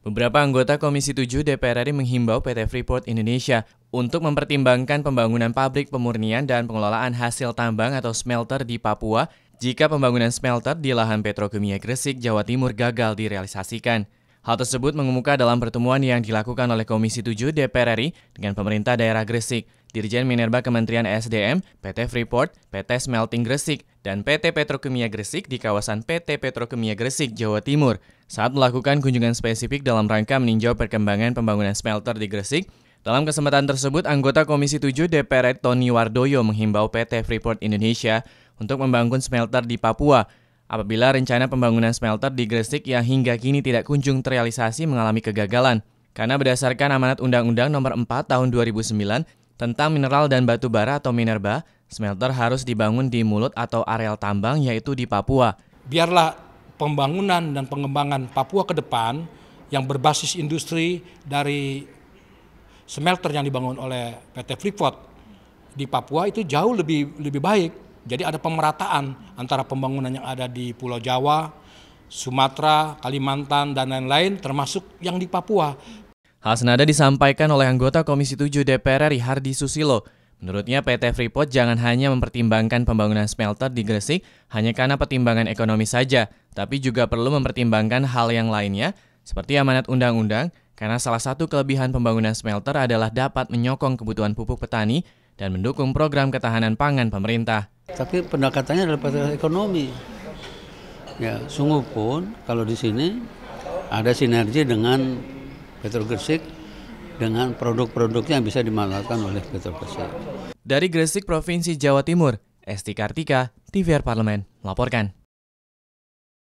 Beberapa anggota Komisi 7 DPR RI menghimbau PT Freeport Indonesia untuk mempertimbangkan pembangunan pabrik pemurnian dan pengelolaan hasil tambang atau smelter di Papua jika pembangunan smelter di lahan Petrokimia Gresik, Jawa Timur gagal direalisasikan. Hal tersebut mengemuka dalam pertemuan yang dilakukan oleh Komisi 7 DPR RI dengan pemerintah daerah Gresik, Dirjen Minerba Kementerian SDM, PT Freeport, PT Smelting Gresik, dan PT Petrokimia Gresik di kawasan PT Petrokimia Gresik, Jawa Timur saat melakukan kunjungan spesifik dalam rangka meninjau perkembangan pembangunan smelter di Gresik. Dalam kesempatan tersebut, anggota Komisi 7 DPR Tony Wardoyo menghimbau PT Freeport Indonesia untuk membangun smelter di Papua apabila rencana pembangunan smelter di Gresik yang hingga kini tidak kunjung terrealisasi mengalami kegagalan. Karena berdasarkan amanat Undang-Undang Nomor 4 Tahun 2009 tentang Mineral dan Batu Bara atau Minerba, Smelter harus dibangun di mulut atau areal tambang yaitu di Papua. Biarlah pembangunan dan pengembangan Papua ke depan yang berbasis industri dari smelter yang dibangun oleh PT Freeport di Papua itu jauh lebih lebih baik. Jadi ada pemerataan antara pembangunan yang ada di Pulau Jawa, Sumatera, Kalimantan dan lain-lain termasuk yang di Papua. Hal senada disampaikan oleh anggota Komisi 7 DPR RI Hardi Susilo. Menurutnya PT Freeport jangan hanya mempertimbangkan pembangunan smelter di Gresik hanya karena pertimbangan ekonomi saja, tapi juga perlu mempertimbangkan hal yang lainnya seperti amanat undang-undang karena salah satu kelebihan pembangunan smelter adalah dapat menyokong kebutuhan pupuk petani dan mendukung program ketahanan pangan pemerintah. Tapi pendekatannya adalah pada ekonomi. Ya, sungguh pun kalau di sini ada sinergi dengan Petro Gresik dengan produk-produknya yang bisa dimanfaatkan oleh Petrokasi. Dari Gresik Provinsi Jawa Timur, Esti Kartika, TVR Parlemen, melaporkan.